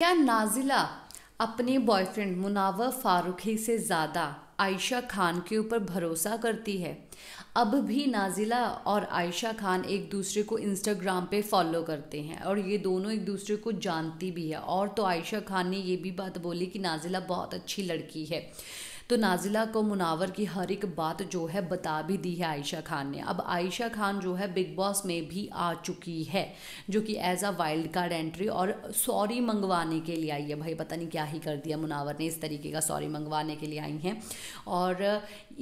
क्या नाजिला अपने बॉयफ्रेंड मुनावर फारूकी से ज़्यादा आयशा खान के ऊपर भरोसा करती है अब भी नाजिला और आयशा खान एक दूसरे को इंस्टाग्राम पे फॉलो करते हैं और ये दोनों एक दूसरे को जानती भी है और तो आयशा खान ने ये भी बात बोली कि नाजिला बहुत अच्छी लड़की है तो नाजिला को मुनावर की हर एक बात जो है बता भी दी है आयशा खान ने अब आयशा खान जो है बिग बॉस में भी आ चुकी है जो कि as a wild card entry और सॉरी मंगवाने के लिए आई है भाई पता नहीं क्या ही कर दिया मुनावर ने इस तरीके का सॉरी मंगवाने के लिए आई हैं और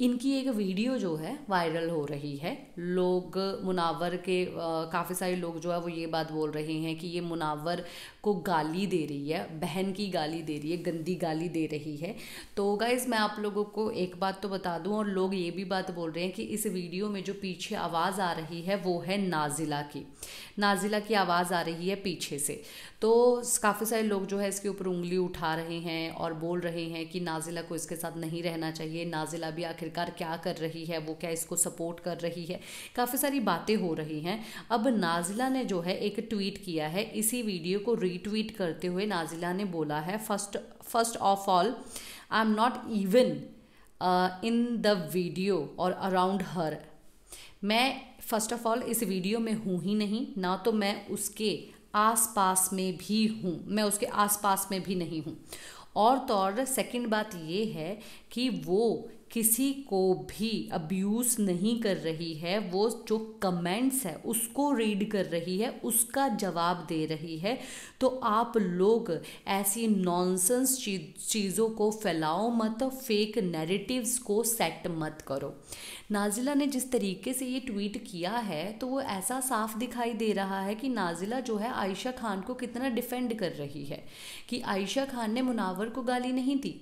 इनकी एक वीडियो जो है वायरल हो रही है लोग मुनावर के काफ़ी सारे लोग जो है वो ये बात बोल रहे हैं कि ये मुनावर को गाली दे रही है बहन की गाली दे रही है गंदी गाली दे रही है तो गाइज मैं आप लोगों को एक बात तो बता दूं और लोग ये भी बात बोल रहे हैं कि इस वीडियो में जो पीछे आवाज़ आ रही है वो है नाजिला की नाजिला की आवाज़ आ रही है पीछे से तो काफ़ी सारे लोग जो है इसके ऊपर उंगली उठा रहे हैं और बोल रहे हैं कि नाजिला को इसके साथ नहीं रहना चाहिए नाजिला भी आखिर आखिरकार क्या कर रही है वो क्या इसको सपोर्ट कर रही है काफ़ी सारी बातें हो रही हैं अब नाजिला ने जो है एक ट्वीट किया है इसी वीडियो को रीट्वीट करते हुए नाजिला ने बोला है first first of all I am not even in the video और अराउंड हर मैं फर्स्ट ऑफ ऑल इस वीडियो में हूँ ही नहीं ना तो मैं उसके आसपास में भी हूँ मैं उसके आसपास में भी नहीं हूँ और तो और सेकेंड बात ये है कि वो किसी को भी अब्यूज़ नहीं कर रही है वो जो कमेंट्स है उसको रीड कर रही है उसका जवाब दे रही है तो आप लोग ऐसी नॉनसेंस चीज चीज़ों को फैलाओ मत फेक नैरेटिव्स को सेट मत करो नाजिला ने जिस तरीके से ये ट्वीट किया है तो वो ऐसा साफ दिखाई दे रहा है कि नाजिला जो है आयशा खान को कितना डिफेंड कर रही है कि आयशा खान ने मुनावर को गाली नहीं दी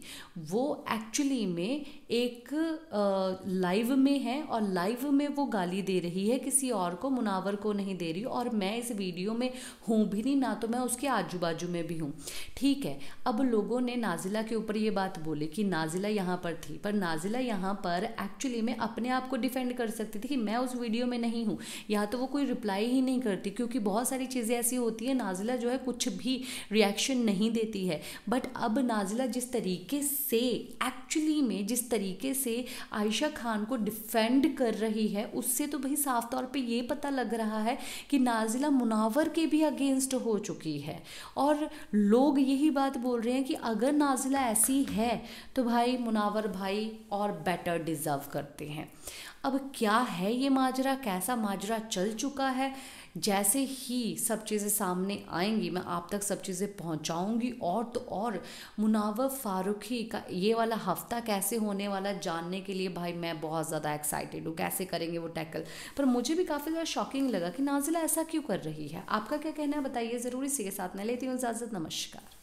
वो एक्चुअली में एक एक लाइव में है और लाइव में वो गाली दे रही है किसी और को मुनावर को नहीं दे रही और मैं इस वीडियो में हूँ भी नहीं ना तो मैं उसके आजू बाजू में भी हूँ ठीक है अब लोगों ने नाजिला के ऊपर ये बात बोली कि नाजिला यहाँ पर थी पर नाजिला यहाँ पर एक्चुअली मैं अपने आप को डिफेंड कर सकती थी कि मैं उस वीडियो में नहीं हूँ या तो वो कोई रिप्लाई ही नहीं करती क्योंकि बहुत सारी चीज़ें ऐसी होती है नाजिला जो है कुछ भी रिएक्शन नहीं देती है बट अब नाजिला जिस तरीके से एक्चुअली में जिस तरीके तरीके से आयशा खान को डिफेंड कर रही है उससे तो भाई साफ तौर पे ये पता लग रहा है कि नाजिला मुनावर के भी अगेंस्ट हो चुकी है और लोग यही बात बोल रहे हैं कि अगर नाजिला ऐसी है तो भाई मुनावर भाई और बेटर डिज़र्व करते हैं अब क्या है ये माजरा कैसा माजरा चल चुका है जैसे ही सब चीज़ें सामने आएंगी मैं आप तक सब चीज़ें पहुंचाऊंगी और तो और मुनावर फारूखी का ये वाला हफ्ता कैसे होने वाला जानने के लिए भाई मैं बहुत ज़्यादा एक्साइटेड हूँ कैसे करेंगे वो टैकल पर मुझे भी काफ़ी ज़्यादा शॉकिंग लगा कि नाजिला ऐसा क्यों कर रही है आपका क्या कहना है बताइए ज़रूर इसी के साथ मैं लेती हूँ इजाज़त नमस्कार